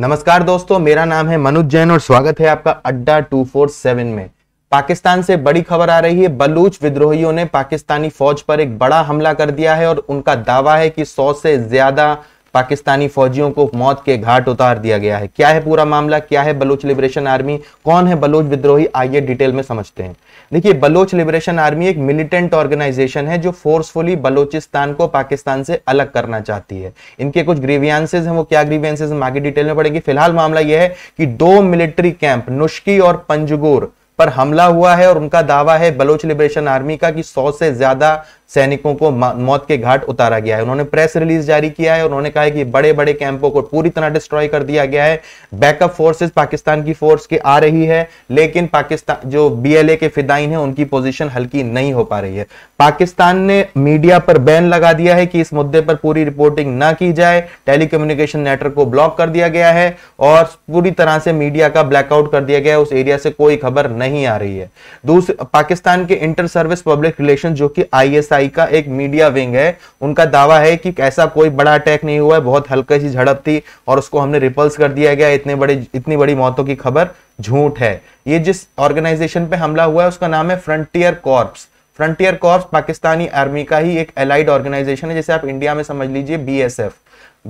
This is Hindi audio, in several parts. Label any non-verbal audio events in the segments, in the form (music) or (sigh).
नमस्कार दोस्तों मेरा नाम है मनोज जैन और स्वागत है आपका अड्डा 247 में पाकिस्तान से बड़ी खबर आ रही है बलूच विद्रोहियों ने पाकिस्तानी फौज पर एक बड़ा हमला कर दिया है और उनका दावा है कि सौ से ज्यादा पाकिस्तानी फौजियों को मौत के घाट उतार दिया गया है क्या है पूरा मामला क्या है बलोच लिबरेशन आर्मी कौन है बलोच विद्रोही आइए डिटेल में समझते हैं देखिए बलोच लिबरेशन आर्मी एक मिलिटेंट ऑर्गेनाइजेशन है जो फोर्सफुली बलोचिस्तान को पाकिस्तान से अलग करना चाहती है इनके कुछ ग्रीवियंसेज हैं वो क्या ग्रीवियंसेज हम आगे डिटेल में पड़ेगी फिलहाल मामला यह है कि दो मिलिट्री कैंप नुश्की और पंजगोर पर हमला हुआ है और उनका दावा है बलोच लिबरेशन आर्मी का कि 100 से ज्यादा सैनिकों को मौत के घाट उतारा गया है उन्होंने प्रेस रिलीज जारी किया है उन्होंने कहा है कि बड़े बड़े कैंपों को पूरी तरह डिस्ट्रॉय कर दिया गया है बैकअप फोर्सेस पाकिस्तान की फोर्स के आ रही है लेकिन पाकिस्तान जो बीएलए के फिदाइन है उनकी पोजीशन हल्की नहीं हो पा रही है पाकिस्तान ने मीडिया पर बैन लगा दिया है कि इस मुद्दे पर पूरी रिपोर्टिंग ना की जाए टेलीकम्युनिकेशन नेटवर्क को ब्लॉक कर दिया गया है और पूरी तरह से मीडिया का ब्लैकआउट कर दिया गया है उस एरिया से कोई खबर नहीं आ रही है दूसरे पाकिस्तान के इंटर सर्विस पब्लिक रिलेशन जो कि आई आई का एक मीडिया विंग है उनका दावा है कि ऐसा कोई बड़ा अटैक नहीं हुआ है बहुत हल्का सी झड़प थी और उसको हमने रिपल्स कर दिया गया इतने बड़े इतनी बड़ी मौतों की खबर झूठ है ये जिस ऑर्गेनाइजेशन पे हमला हुआ है उसका नाम है frontier corps frontier corps Pakistani army का ही एक एलाइड ऑर्गेनाइजेशन है जैसे आप इंडिया में समझ लीजिए बीएसएफ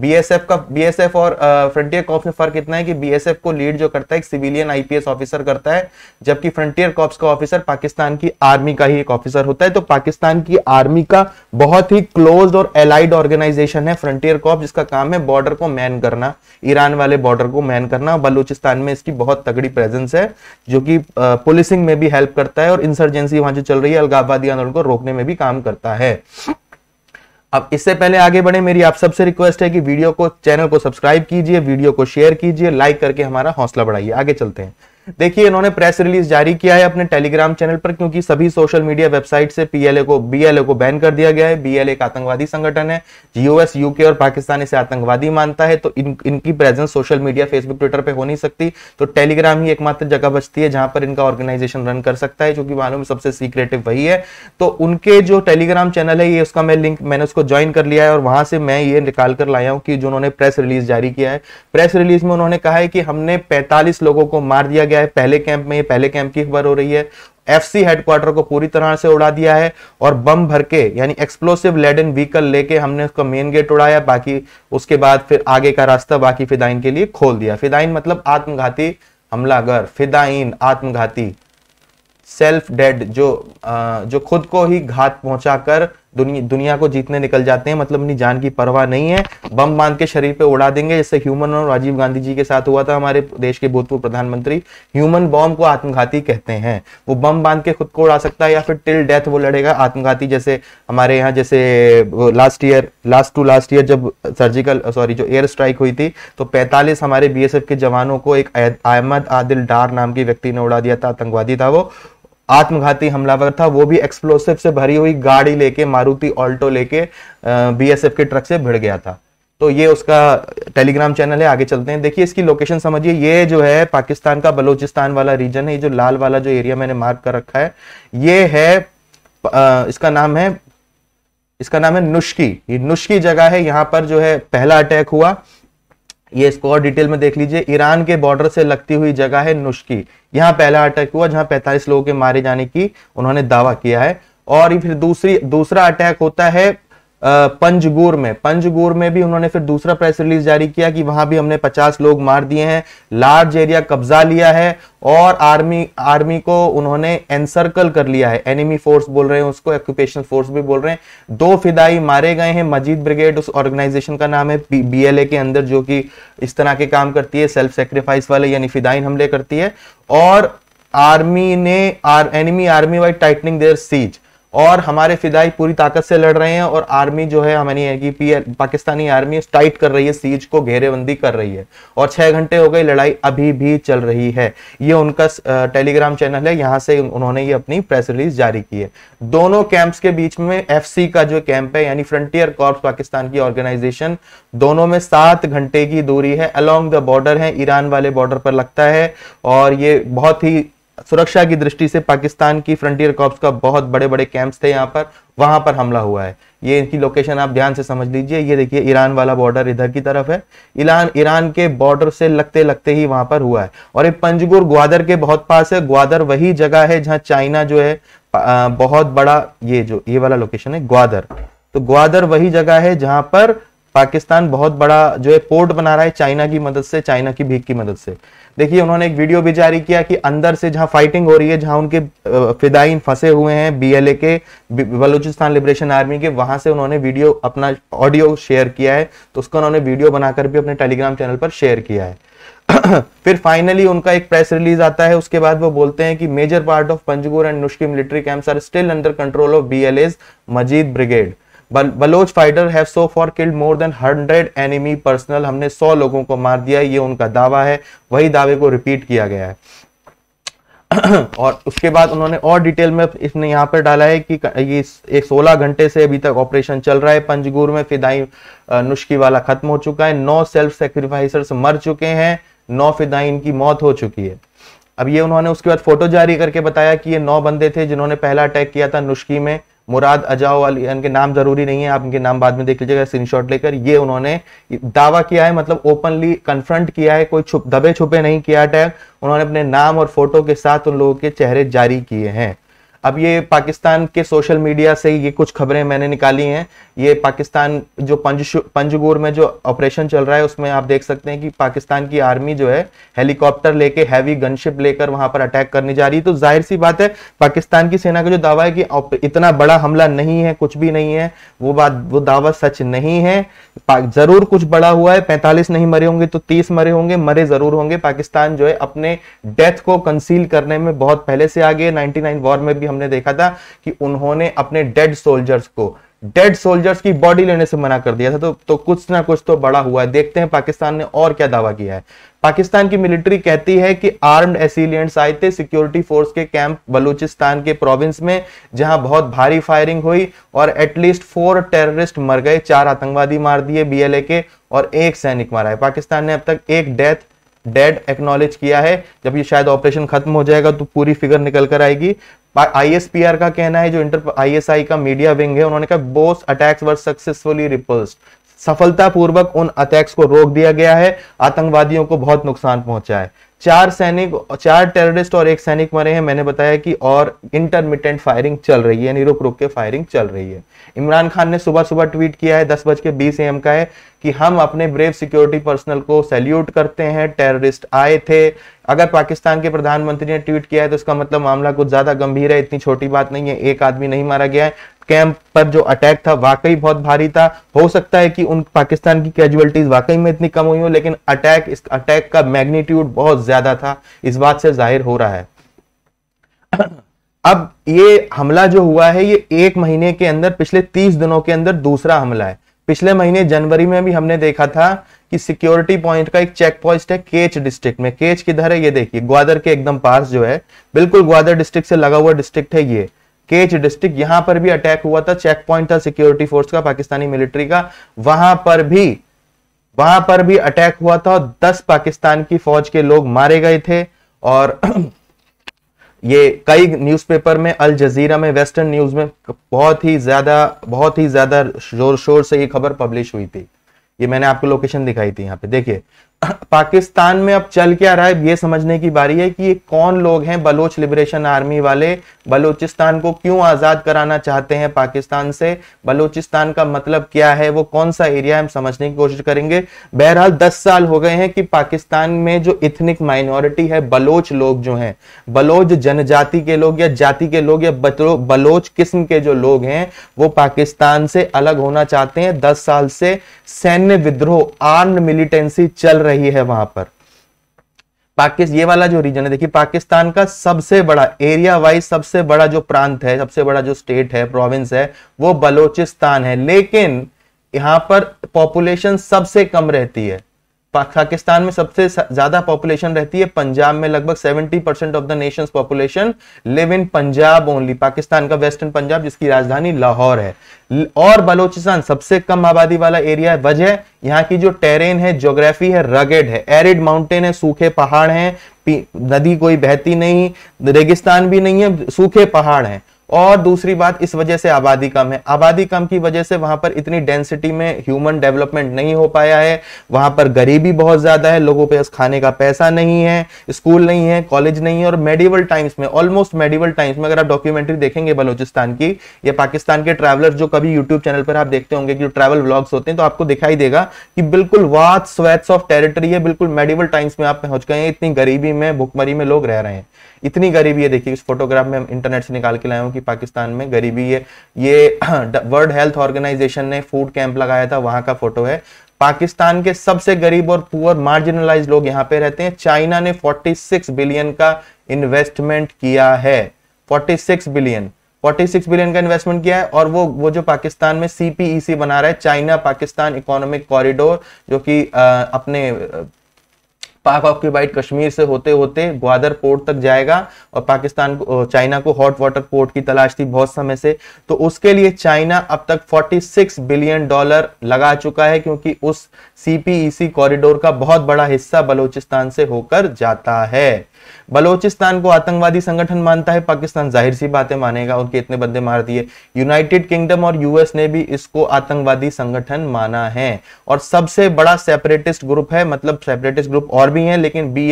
बीएसएफ का बीएसएफ और फ्रंटियर कॉप्स में फर्क इतना है कि बीएसएफ को लीड जो करता है एक सिविलियन आईपीएस ऑफिसर करता है जबकि फ्रंटियर कॉप्स का ऑफिसर पाकिस्तान की आर्मी का ही एक ऑफिसर होता है तो पाकिस्तान की आर्मी का बहुत ही क्लोज और एलाइड ऑर्गेनाइजेशन है फ्रंटियर कॉप जिसका काम है बॉर्डर को मैन करना ईरान वाले बॉर्डर को मैन करना बलूचिस्तान में इसकी बहुत तगड़ी प्रेजेंस है जो कि पुलिसिंग में भी हेल्प करता है और इंसर्जेंसी वहां जो चल रही है अलगाबादी आंदोलन को रोकने में भी काम करता है अब इससे पहले आगे बढ़े मेरी आप सबसे रिक्वेस्ट है कि वीडियो को चैनल को सब्सक्राइब कीजिए वीडियो को शेयर कीजिए लाइक करके हमारा हौसला बढ़ाइए आगे चलते हैं देखिए इन्होंने प्रेस रिलीज जारी किया है अपने टेलीग्राम चैनल पर क्योंकि सभी सोशल मीडिया वेबसाइट से पीएलए को बीएलए को बैन कर दिया गया है बीएलए एक आतंकवादी संगठन है जीओएस यूके और पाकिस्तान इसे आतंकवादी मानता है तो इन, इनकी presence social media Facebook Twitter पर हो नहीं सकती तो टेलीग्राम ही एकमात्र जगह बचती है जहां पर इनका ऑर्गेनाइजेशन रन कर सकता है जो कि मालूम सबसे सीक्रेटिव वही है तो उनके जो टेलीग्राम चैनल है ये उसका मैं लिंक मैंने उसको ज्वाइन कर लिया है और वहां से मैं ये निकाल कर लाया हूं कि जो उन्होंने प्रेस रिलीज जारी किया है प्रेस रिलीज में उन्होंने कहा है कि हमने पैंतालीस लोगों को मार दिया गया है पहले कैंप में पहले कैंप की खबर हो रही है एफसी हेडक्वार्टर को पूरी तरह से उड़ा दिया है और बम भर के यानी एक्सप्लोसिव लेडन व्हीकल लेके हमने उसका मेन गेट उड़ाया बाकी उसके बाद फिर आगे का रास्ता बाकी फिदाइन के लिए खोल दिया फिदाइन मतलब आत्मघाती हमलागर फिदाइन आत्मघाती सेल्फ डेड जो आ, जो खुद को ही घात पहुंचाकर दुनिया दुनिया को जीतने निकल जाते हैं मतलब अपनी जान की परवाह नहीं है बम बांध के शरीर पे उड़ा देंगे जैसे ह्यूमन और राजीव गांधी जी के साथ हुआ था हमारे देश के भूतपूर्व प्रधानमंत्री ह्यूमन बॉम्ब को आत्मघाती कहते हैं वो बम बांध के खुद को उड़ा सकता है या फिर टिल डेथ वो लड़ेगा आत्मघाती जैसे हमारे यहाँ जैसे last year last to last year जब सर्जिकल सॉरी जो एयर स्ट्राइक हुई थी तो पैंतालीस हमारे बी के जवानों को एक अहमद आदिल डार नाम के व्यक्ति ने उड़ा दिया था आतंकवादी था वो आत्मघाती हमलावर था वो भी एक्सप्लोसिव से भरी हुई गाड़ी लेके मारुति ऑल्टो लेके बीएसएफ के ट्रक से भिड़ गया था तो ये उसका टेलीग्राम चैनल है आगे चलते हैं देखिए इसकी लोकेशन समझिए ये जो है पाकिस्तान का बलोचिस्तान वाला रीजन है ये जो लाल वाला जो एरिया मैंने मार्क कर रखा है ये है इसका नाम है इसका नाम है नुश्की ये नुश्की जगह है यहां पर जो है पहला अटैक हुआ ये इसको और डिटेल में देख लीजिए ईरान के बॉर्डर से लगती हुई जगह है नुश्की यहाँ पहला अटैक हुआ जहां 45 लोगों के मारे जाने की उन्होंने दावा किया है और फिर दूसरी दूसरा अटैक होता है पंजगोर में पंजगोर में भी उन्होंने फिर दूसरा प्रेस रिलीज जारी किया कि वहां भी हमने 50 लोग मार दिए हैं लार्ज एरिया कब्जा लिया है और आर्मी आर्मी को उन्होंने एनसर्कल कर लिया है एनिमी फोर्स बोल रहे हैं उसको एक्यूपेशन फोर्स भी बोल रहे हैं दो फिदाई मारे गए हैं मजीद ब्रिगेड उस ऑर्गेनाइजेशन का नाम है बी के अंदर जो कि इस तरह के काम करती है सेल्फ सेक्रीफाइस वाले यानी फिदाइन हमले करती है और आर्मी ने are, enemy army wide tightening their siege और हमारे फिदाई पूरी ताकत से लड़ रहे हैं और आर्मी जो है हमारी है कि पाकिस्तानी आर्मी टाइट कर रही है सीज को घेरेबंदी कर रही है और छह घंटे हो गई लड़ाई अभी भी चल रही है ये उनका टेलीग्राम चैनल है यहां से उन्होंने ये अपनी प्रेस रिलीज जारी की है दोनों कैंप्स के बीच में एफ का जो कैंप है यानी फ्रंटियर कॉर्प पाकिस्तान की ऑर्गेनाइजेशन दोनों में सात घंटे की दूरी है अलोंग द बॉर्डर है ईरान वाले बॉर्डर पर लगता है और ये बहुत ही सुरक्षा की दृष्टि से पाकिस्तान की फ्रंटियर कॉप्स का बहुत बड़े बड़े कैंप्स थे यहाँ पर वहां पर हमला हुआ है ये इनकी लोकेशन आप ध्यान से समझ लीजिए ये देखिए ईरान वाला बॉर्डर इधर की तरफ है ईरान ईरान के बॉर्डर से लगते लगते ही वहां पर हुआ है और ये पंजगुर ग्वादर के बहुत पास है ग्वादर वही जगह है जहाँ चाइना जो है बहुत बड़ा ये जो ये वाला लोकेशन है ग्वादर तो ग्वादर वही जगह है जहां पर पाकिस्तान बहुत बड़ा जो है पोर्ट बना रहा है चाइना की मदद से चाइना की भीख की मदद से देखिए उन्होंने एक वीडियो भी जारी किया कि अंदर से जहां फाइटिंग हो रही है जहां उनके फिदाइन फंसे हुए हैं बीएलए के बलूचिस्तान लिबरेशन आर्मी के वहां से उन्होंने वीडियो अपना ऑडियो शेयर किया है तो उसका उन्होंने वीडियो बनाकर भी अपने टेलीग्राम चैनल पर शेयर किया है (clears throat) फिर फाइनली उनका एक प्रेस रिलीज आता है उसके बाद वो बोलते हैं कि major part of Panjgur and Nushki military camps are still under control of BLA's Majeed brigade Baloch fighter have so far killed more than hundred enemy personnel हमने सौ लोगों को मार दिया ये उनका दावा है वही दावे को रिपीट किया गया है (clears throat) और उसके बाद उन्होंने और डिटेल में इसने यहाँ पर डाला है कि ये एक 16 घंटे से अभी तक ऑपरेशन चल रहा है पंजगुर में फिदाई नुश्की वाला खत्म हो चुका है नौ सेल्फ सेक्रीफाइसर्स मर चुके हैं नौ फिदाइन की मौत हो चुकी है अब ये उन्होंने उसके बाद फोटो जारी करके बताया कि ये नौ बंदे थे जिन्होंने पहला अटैक किया था नुश्की में मुराद अजाओ अली इनके नाम जरूरी नहीं है आप इनके नाम बाद में देख लीजिएगा स्क्रीनशॉट लेकर ये उन्होंने दावा किया है मतलब ओपनली कन्फ्रंट किया है कोई छुप दबे छुपे नहीं किया अटैक उन्होंने अपने नाम और फोटो के साथ उन लोगों के चेहरे जारी किए हैं अब ये पाकिस्तान के सोशल मीडिया से ये कुछ खबरें मैंने निकाली हैं ये पाकिस्तान जो पंज पंजगोर में जो ऑपरेशन चल रहा है उसमें आप देख सकते हैं कि पाकिस्तान की आर्मी जो है हेलीकॉप्टर लेके हैवी गनशिप लेकर वहां पर अटैक करने जा रही है तो जाहिर सी बात है पाकिस्तान की सेना का जो दावा है कि इतना बड़ा हमला नहीं है कुछ भी नहीं है वो बात वो दावा सच नहीं है जरूर कुछ बड़ा हुआ है पैंतालीस नहीं मरे होंगे तो तीस मरे होंगे मरे जरूर होंगे पाकिस्तान जो है अपने डेथ को कंसील करने में बहुत पहले से आगे नाइनटी वॉर में भी हमने देखा था कि उन्होंने अपने डेड सोल्जर्स को डेड सोल्जर्स की बॉडी लेने से मना कर दिया था तो तो कुछ ना कुछ तो बड़ा हुआ है देखते हैं पाकिस्तान ने और क्या दावा किया है पाकिस्तान की मिलिट्री कहती है कि आर्म्ड एसिलियंट्स आए थे सिक्योरिटी फोर्स के कैंप बलूचिस्तान के प्रोविंस में जहां बहुत भारी फायरिंग हुई और एटलीस्ट फोर टेररिस्ट मर गए चार आतंकवादी मार दिए बीएलए के और एक सैनिक मारा है पाकिस्तान ने अब तक एक डेथ डेड एक्नोलेज किया है जब ये शायद ऑपरेशन खत्म हो जाएगा तो पूरी फिगर निकल कर आएगी आईएसपीआर का कहना है जो इंटर आईएसआई का मीडिया विंग है उन्होंने कहा both attacks were successfully report सफलतापूर्वक उन अटैक्स को रोक दिया गया है आतंकवादियों को बहुत नुकसान पहुंचा है चार सैनिक चार टेररिस्ट और एक सैनिक मरे हैं मैंने बताया कि और इंटरमीडियंट फायरिंग चल रही है रुक रुक के फायरिंग चल रही है इमरान खान ने सुबह सुबह ट्वीट किया है दस बज के बीस एम का है कि हम अपने ब्रेव सिक्योरिटी पर्सनल को सैल्यूट करते हैं टेररिस्ट आए थे अगर पाकिस्तान के प्रधानमंत्री ने ट्वीट किया है तो इसका मतलब मामला कुछ ज्यादा गंभीर है इतनी छोटी बात नहीं है एक आदमी नहीं मारा गया है कैंप पर जो अटैक था वाकई बहुत भारी था हो सकता है कि उन पाकिस्तान की कैजुअलिटीज वाकई में इतनी कम हुई हो लेकिन अटैक इस अटैक का मैग्नीट्यूड बहुत ज्यादा था इस बात से जाहिर हो रहा है अब ये हमला जो हुआ है ये एक महीने के अंदर पिछले तीस दिनों के अंदर दूसरा हमला है पिछले महीने जनवरी में भी हमने देखा था कि सिक्योरिटी पॉइंट का एक चेक पॉइंट है केच डिस्ट्रिक्ट में केच किधर है ये देखिए ग्वादर के एकदम पास जो है बिल्कुल ग्वादर डिस्ट्रिक्ट से लगा हुआ डिस्ट्रिक्ट है ये केच डिस्ट्रिक्ट यहां पर भी अटैक हुआ था चेक पॉइंट था सिक्योरिटी फोर्स का पाकिस्तानी मिलिट्री का वहां पर भी वहां पर भी अटैक हुआ था और दस पाकिस्तान की फौज के लोग मारे गए थे और (clears throat) ये कई न्यूज़पेपर में अल जजीरा में वेस्टर्न न्यूज में बहुत ही ज्यादा बहुत ही ज्यादा जोर शोर से ये खबर पब्लिश हुई थी ये मैंने आपको लोकेशन दिखाई थी यहाँ पे देखिए पाकिस्तान में अब चल क्या रहा है ये समझने की बारी है कि ये कौन लोग हैं बलोच लिबरेशन आर्मी वाले बलोचिस्तान को क्यों आज़ाद कराना चाहते हैं पाकिस्तान से बलोचिस्तान का मतलब क्या है वो कौन सा एरिया हम समझने की कोशिश करेंगे बहरहाल 10 साल हो गए हैं कि पाकिस्तान में जो इथनिक माइनॉरिटी है बलोच लोग जो है बलोच जनजाति के लोग या जाति के लोग या बलोच किस्म के जो लोग हैं वो पाकिस्तान से अलग होना चाहते हैं दस साल से सैन्य विद्रोह आर्म मिलिटेंसी चल रहे रही है वहां पर पाकिस्तान ये वाला जो रीजन है देखिए पाकिस्तान का सबसे बड़ा एरिया वाइज सबसे बड़ा जो प्रांत है सबसे बड़ा जो स्टेट है प्रोविंस है वो बलोचिस्तान है लेकिन यहां पर पॉपुलेशन सबसे कम रहती है पाकिस्तान में सबसे ज्यादा पॉपुलेशन रहती है पंजाब में लगभग 70 percent of the nation population live in Punjab only Pakistan का वेस्टर्न पंजाब जिसकी राजधानी लाहौर है और बलोचिस्तान सबसे कम आबादी वाला एरिया है वजह यहाँ की जो टेरेन है ज्योग्राफी है रगेड है एरिड माउंटेन है सूखे पहाड़ है नदी कोई बहती नहीं रेगिस्तान भी नहीं है सूखे पहाड़ है और दूसरी बात इस वजह से आबादी कम है आबादी कम की वजह से वहां पर इतनी डेंसिटी में ह्यूमन डेवलपमेंट नहीं हो पाया है वहां पर गरीबी बहुत ज्यादा है लोगों के पास खाने का पैसा नहीं है स्कूल नहीं है कॉलेज नहीं है और मेडिवल टाइम्स में ऑलमोस्ट मेडिवल टाइम्स में अगर आप डॉक्यूमेंट्री देखेंगे बलोचिस्तान की या पाकिस्तान के ट्रैवलर जो कभी यूट्यूब चैनल पर आप देखते होंगे कि ट्रैवल व्लॉग्स होते हैं तो आपको दिखाई देगा कि बिल्कुल वाथ स्वेट्स ऑफ टेरिटरी है बिल्कुल मेडिवल टाइम्स में आप पहुंच गए हैं इतनी गरीबी में भुखमरी में लोग रह रहे हैं इतनी गरीबी है देखिए इस फोटोग्राफ में हम इंटरनेट से निकाल के लाए हूँ कि पाकिस्तान में गरीबी है ये वर्ल्ड हेल्थ ऑर्गेनाइजेशन ने फूड कैंप लगाया था वहां का फोटो है पाकिस्तान के सबसे गरीब और पुअर मार्जिनलाइज लोग यहां पे रहते हैं चाइना ने 46 बिलियन का इन्वेस्टमेंट किया है 46 बिलियन 46 बिलियन का इन्वेस्टमेंट किया है और वो वो जो पाकिस्तान में सीपीईसी e बना रहा है चाइना पाकिस्तान इकोनॉमिक कॉरिडोर जो कि अपने पाक ऑक्यूपाइड कश्मीर से होते होते ग्वादर पोर्ट तक जाएगा और पाकिस्तान को चाइना को हॉट वाटर पोर्ट की तलाश थी बहुत समय से तो उसके लिए चाइना अब तक 46 बिलियन डॉलर लगा चुका है क्योंकि उस सीपीईसी कॉरिडोर e का बहुत बड़ा हिस्सा बलूचिस्तान से होकर जाता है बलोचिस्तान को आतंकवादी संगठन मानता है पाकिस्तान जाहिर सी बातें मानेगा उनके इतने बंदे मार दिए यूनाइटेड किंगडम और यूएस ने भी इसको आतंकवादी संगठन माना है और सबसे बड़ा सेपरेटिस्ट ग्रुप है मतलब सेपरेटिस्ट ग्रुप और भी है लेकिन बी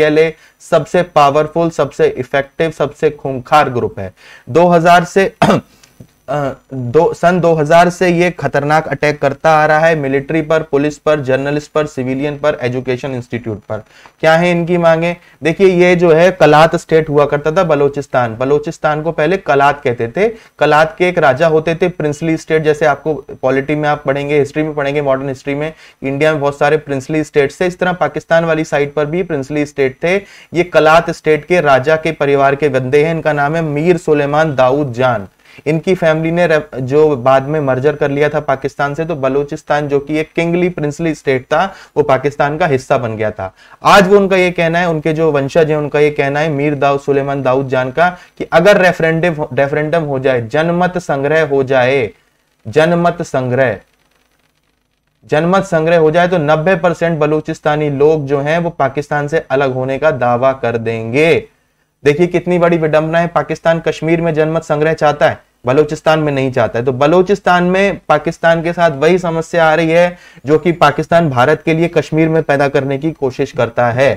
सबसे पावरफुल सबसे इफेक्टिव सबसे खूंखार ग्रुप है दो से दो सन 2000 से ये खतरनाक अटैक करता आ रहा है मिलिट्री पर पुलिस पर जर्नलिस्ट पर सिविलियन पर एजुकेशन इंस्टीट्यूट पर क्या है इनकी मांगे देखिए ये जो है कलात स्टेट हुआ करता था बलोचिस्तान बलोचिस्तान को पहले कलात कहते थे कलात के एक राजा होते थे प्रिंसली स्टेट जैसे आपको पॉलिटी में आप पढ़ेंगे हिस्ट्री में पढ़ेंगे मॉडर्न हिस्ट्री में इंडिया में बहुत सारे प्रिंसली स्टेट थे इस तरह पाकिस्तान वाली साइड पर भी प्रिंसली स्टेट थे ये कलात स्टेट के राजा के परिवार के बंदे हैं इनका नाम है मीर सुलेमान दाऊद जान इनकी फैमिली ने जो बाद में मर्जर कर लिया था पाकिस्तान से तो बलूचिस्तान जो कि एक किंगली प्रिंसली स्टेट था वो पाकिस्तान का हिस्सा बन गया था आज वो उनका ये कहना है उनके जो वंशज है उनका ये कहना है मीर दाऊद सुलेमान दाऊद जान का कि अगर रेफरेंडम रेफरेंडम हो जाए जनमत संग्रह हो जाए जनमत संग्रह जनमत संग्रह हो जाए तो 90 परसेंट बलूचिस्तानी लोग जो हैं वो पाकिस्तान से अलग होने का दावा कर देंगे देखिए कितनी बड़ी विडंबना है पाकिस्तान कश्मीर में जनमत संग्रह चाहता है बलोचिस्तान में नहीं चाहता है तो बलोचिस्तान में पाकिस्तान के साथ वही समस्या आ रही है जो कि पाकिस्तान भारत के लिए कश्मीर में पैदा करने की कोशिश करता है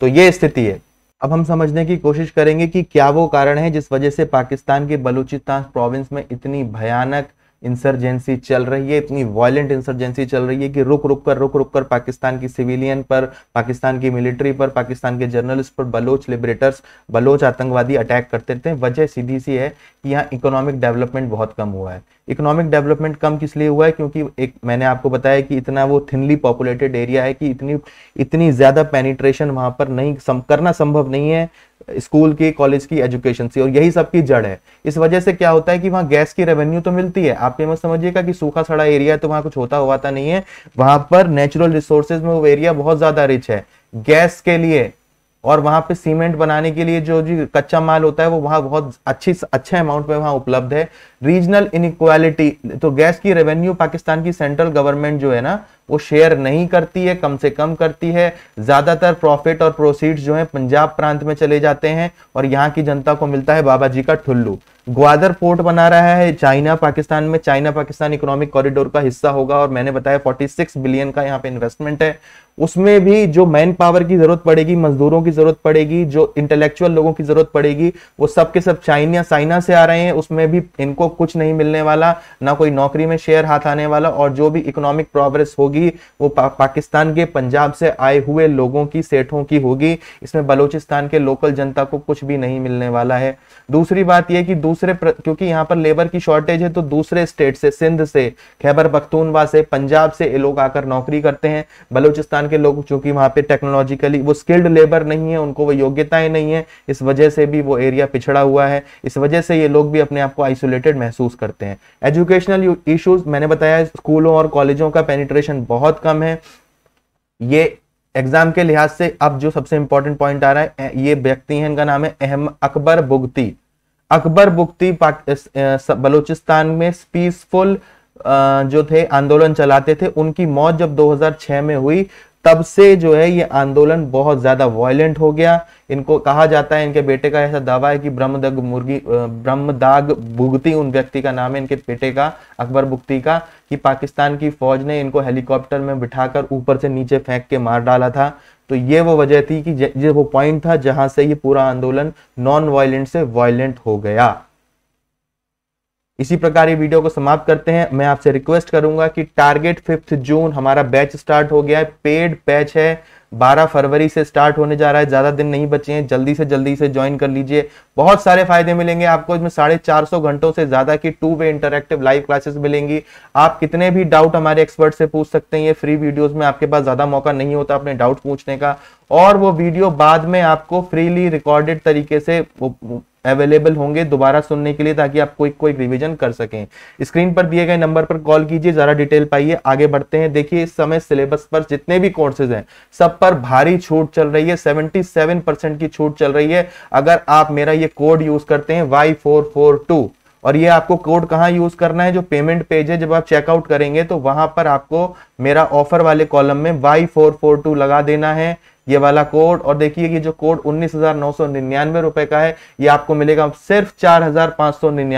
तो ये स्थिति है अब हम समझने की कोशिश करेंगे कि क्या वो कारण है जिस वजह से पाकिस्तान के बलूचिस्तान प्रोविंस में इतनी भयानक इंसर्जेंसी चल रही है इतनी वायलेंट इंसर्जेंसी चल रही है कि रुक रुक कर रुक रुक कर पाकिस्तान की सिविलियन पर पाकिस्तान की मिलिट्री पर पाकिस्तान के जर्नलिस्ट पर बलोच लिबरेटर्स बलोच आतंकवादी अटैक करते रहते हैं वजह सीधी सी है कि यहाँ इकोनॉमिक डेवलपमेंट बहुत कम हुआ है इकोनॉमिक डेवलपमेंट कम किस लिए हुआ है क्योंकि एक मैंने आपको बताया कि इतना वो थिनली पॉपुलेटेड एरिया है कि इतनी इतनी ज़्यादा पेनिट्रेशन वहां पर नहीं सम, करना संभव नहीं है स्कूल की कॉलेज की एजुकेशन से और यही सबकी जड़ है इस वजह से क्या होता है कि वहां गैस की रेवेन्यू तो मिलती है आप ये मत समझिएगा कि सूखा सड़ा एरिया है तो वहाँ कुछ होता हुआ था नहीं है वहां पर नेचुरल रिसोर्सेज में वो एरिया बहुत ज़्यादा रिच है गैस के लिए और वहाँ पे सीमेंट बनाने के लिए जो जी कच्चा माल होता है वो वहाँ बहुत अच्छी अच्छे अमाउंट में वहाँ उपलब्ध है रीजनल इनक्वालिटी तो गैस की रेवेन्यू पाकिस्तान की सेंट्रल गवर्नमेंट जो है ना वो शेयर नहीं करती है कम से कम करती है ज्यादातर प्रॉफिट और प्रोसीड्स जो है पंजाब प्रांत में चले जाते हैं और यहाँ की जनता को मिलता है बाबा जी का ठुल्लू ग्वादर पोर्ट बना रहा है चाइना पाकिस्तान में चाइना पाकिस्तान इकोनॉमिक कॉरिडोर का हिस्सा होगा और मैंने बताया 46 बिलियन का यहाँ पे इन्वेस्टमेंट है उसमें भी जो मैन पावर की जरूरत पड़ेगी मजदूरों की जरूरत पड़ेगी जो इंटेलेक्चुअल लोगों की जरूरत पड़ेगी वो सब के सब चाइना चाइना से आ रहे हैं उसमें भी इनको कुछ नहीं मिलने वाला ना कोई नौकरी में शेयर हाथ आने वाला और जो भी इकोनॉमिक प्रोग्रेस होगी वो पा, पाकिस्तान के पंजाब से आए हुए लोगों की सेठों की होगी इसमें बलोचिस्तान के लोकल जनता को कुछ भी नहीं मिलने वाला है दूसरी बात यह कि दूसरे प्र... क्योंकि यहाँ पर लेबर की शॉर्टेज है तो दूसरे स्टेट से सिंध से खैबर पख्तूनवा से पंजाब से ये लोग आकर नौकरी करते हैं बलूचिस्तान के लोग चूंकि वहां पे टेक्नोलॉजिकली वो स्किल्ड लेबर नहीं है उनको वो योग्यताएं नहीं है इस वजह से भी वो एरिया पिछड़ा हुआ है इस वजह से ये लोग भी अपने आप को आइसोलेटेड महसूस करते हैं एजुकेशनल इशूज मैंने बताया स्कूलों और कॉलेजों का पेनिट्रेशन बहुत कम है ये एग्जाम के लिहाज से अब जो सबसे इंपॉर्टेंट पॉइंट आ रहा है ये व्यक्ति है इनका नाम है अहम अकबर बुगती अकबर बुख्ती बलूचिस्तान में पीसफुल जो थे आंदोलन चलाते थे उनकी मौत जब 2006 में हुई तब से जो है ये आंदोलन बहुत ज़्यादा वॉयलेंट हो गया इनको कहा जाता है इनके बेटे का ऐसा दावा है कि ब्रह्मदग मुर्गी ब्रह्मदाग भुगती उन व्यक्ति का नाम है इनके बेटे का अकबर भुगती का कि पाकिस्तान की फौज ने इनको हेलीकॉप्टर में बिठाकर ऊपर से नीचे फेंक के मार डाला था तो ये वो वजह थी कि ये वो पॉइंट था जहां से ये पूरा आंदोलन नॉन वायलेंट से वायलेंट हो गया इसी प्रकार ये वीडियो को समाप्त करते हैं मैं आपसे रिक्वेस्ट करूंगा कि टारगेट फिफ्थ जून हमारा बैच स्टार्ट हो गया है पेड बैच है 12 फरवरी से स्टार्ट होने जा रहा है ज्यादा दिन नहीं बचे हैं जल्दी से जल्दी से ज्वाइन कर लीजिए बहुत सारे फायदे मिलेंगे आपको इसमें साढ़े चार सौ घंटों से ज्यादा की two way interactive live classes मिलेंगी आप कितने भी डाउट हमारे एक्सपर्ट से पूछ सकते हैं ये फ्री वीडियोस में आपके पास ज्यादा मौका नहीं होता अपने डाउट पूछने का और वो वीडियो बाद में आपको फ्रीली रिकॉर्डेड तरीके से अवेलेबल होंगे दोबारा सुनने के लिए ताकि आप कोई कोई रिविजन कर सकें स्क्रीन पर दिए गए नंबर पर कॉल कीजिए जरा डिटेल पाइए आगे बढ़ते हैं देखिए इस समय सिलेबस पर जितने भी कोर्सेज हैं सब पर भारी छूट चल रही है सेवेंटी की छूट चल रही है अगर आप मेरा ये कोड यूज करते हैं वाई और ये आपको कोड कहाँ यूज करना है जो पेमेंट पेज है जब आप चेकआउट करेंगे तो वहां पर आपको मेरा ऑफर वाले कॉलम में वाई फोर फोर टू लगा देना है ये वाला कोड और देखिए ये जो कोड उन्नीस रुपए का है ये आपको मिलेगा सिर्फ चार में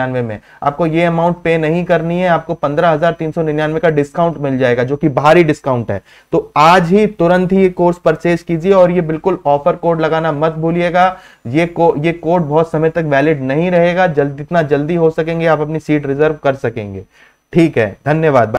आपको ये अमाउंट पे नहीं करनी है आपको पंद्रह का डिस्काउंट मिल जाएगा जो कि भारी डिस्काउंट है तो आज ही तुरंत ही ये कोर्स परचेज कीजिए और ये बिल्कुल ऑफर कोड लगाना मत भूलिएगा ये को, ये कोड बहुत समय तक वैलिड नहीं रहेगा जल्द जितना जल्दी हो सकेंगे आप अपनी सीट रिजर्व कर सकेंगे ठीक है धन्यवाद